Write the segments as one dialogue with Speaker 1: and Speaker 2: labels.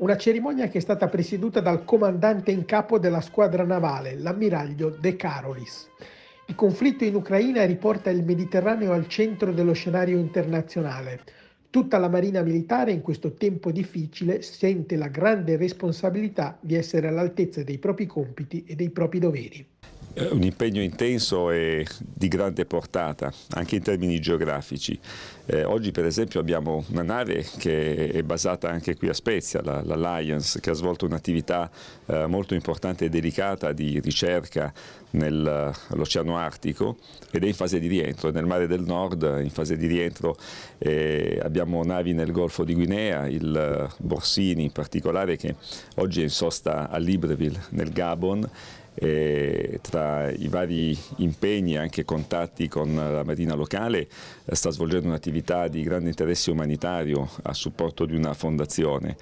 Speaker 1: Una cerimonia che è stata presieduta dal comandante in capo della squadra navale, l'ammiraglio De Carolis. Il conflitto in Ucraina riporta il Mediterraneo al centro dello scenario internazionale. Tutta la Marina Militare in questo tempo difficile sente la grande responsabilità di essere all'altezza dei propri compiti e dei propri doveri.
Speaker 2: Eh, un impegno intenso e di grande portata, anche in termini geografici. Eh, oggi per esempio abbiamo una nave che è basata anche qui a Spezia, l'Alliance, la che ha svolto un'attività eh, molto importante e delicata di ricerca nell'Oceano eh, Artico ed è in fase di rientro, nel mare del nord eh, in fase di rientro eh, abbiamo navi nel Golfo di Guinea, il Borsini in particolare che oggi è in sosta a Libreville nel Gabon eh, tra i vari impegni e anche contatti con la Marina locale eh, sta svolgendo un'attività di grande interesse umanitario a supporto di una fondazione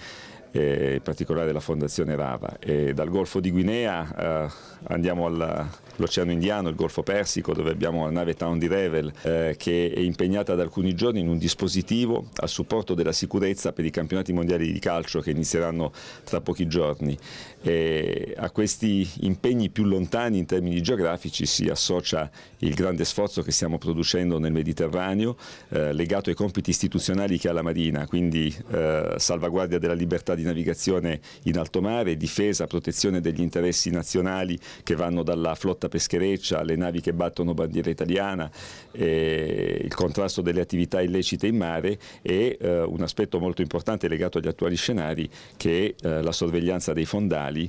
Speaker 2: eh, in particolare della Fondazione Rava. E dal Golfo di Guinea eh, andiamo all'Oceano Indiano, il Golfo Persico, dove abbiamo la nave Town di Revel eh, che è impegnata da alcuni giorni in un dispositivo a supporto della sicurezza per i campionati mondiali di calcio che inizieranno tra pochi giorni. E a questi impegni più lontani in termini geografici si associa il grande sforzo che stiamo producendo nel Mediterraneo eh, legato ai compiti istituzionali che ha la Marina, quindi eh, salvaguardia della libertà di navigazione in alto mare, difesa, protezione degli interessi nazionali che vanno dalla flotta peschereccia alle navi che battono bandiera italiana, eh, il contrasto delle attività illecite in mare e eh, un aspetto molto importante legato agli attuali scenari che è eh, la sorveglianza dei fondali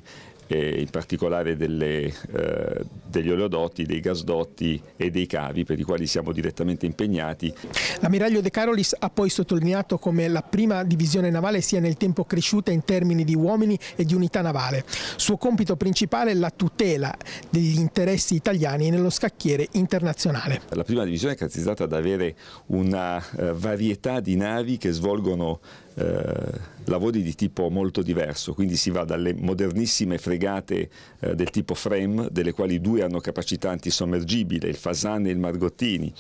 Speaker 2: in particolare delle, eh, degli oleodotti, dei gasdotti e dei cavi per i quali siamo direttamente impegnati.
Speaker 1: L'ammiraglio De Carolis ha poi sottolineato come la prima divisione navale sia nel tempo cresciuta in termini di uomini e di unità navale. Suo compito principale è la tutela degli interessi italiani nello scacchiere internazionale.
Speaker 2: La prima divisione è caratterizzata da avere una eh, varietà di navi che svolgono eh, lavori di tipo molto diverso, quindi si va dalle modernissime fregate eh, del tipo frame, delle quali due hanno capacità antisommergibile, il Fasan e il Margottini.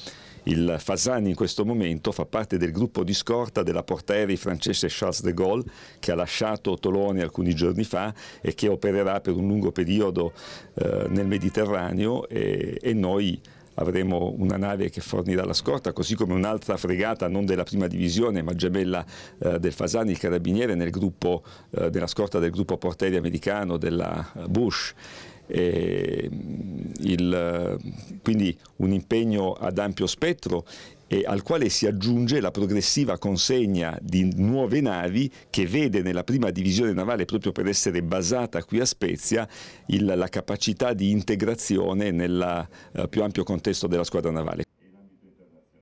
Speaker 2: Il Fasani in questo momento fa parte del gruppo di scorta della portaerei francese Charles de Gaulle che ha lasciato Toloni alcuni giorni fa e che opererà per un lungo periodo eh, nel Mediterraneo e, e noi avremo una nave che fornirà la scorta, così come un'altra fregata non della prima divisione ma gemella eh, del Fasani, il carabiniere, nel gruppo, eh, nella scorta del gruppo porteri americano della eh, Bush. E, mm, il, eh, quindi un impegno ad ampio spettro e al quale si aggiunge la progressiva consegna di nuove navi che vede nella prima divisione navale, proprio per essere basata qui a Spezia, il, la capacità di integrazione nel eh, più ampio contesto della squadra navale.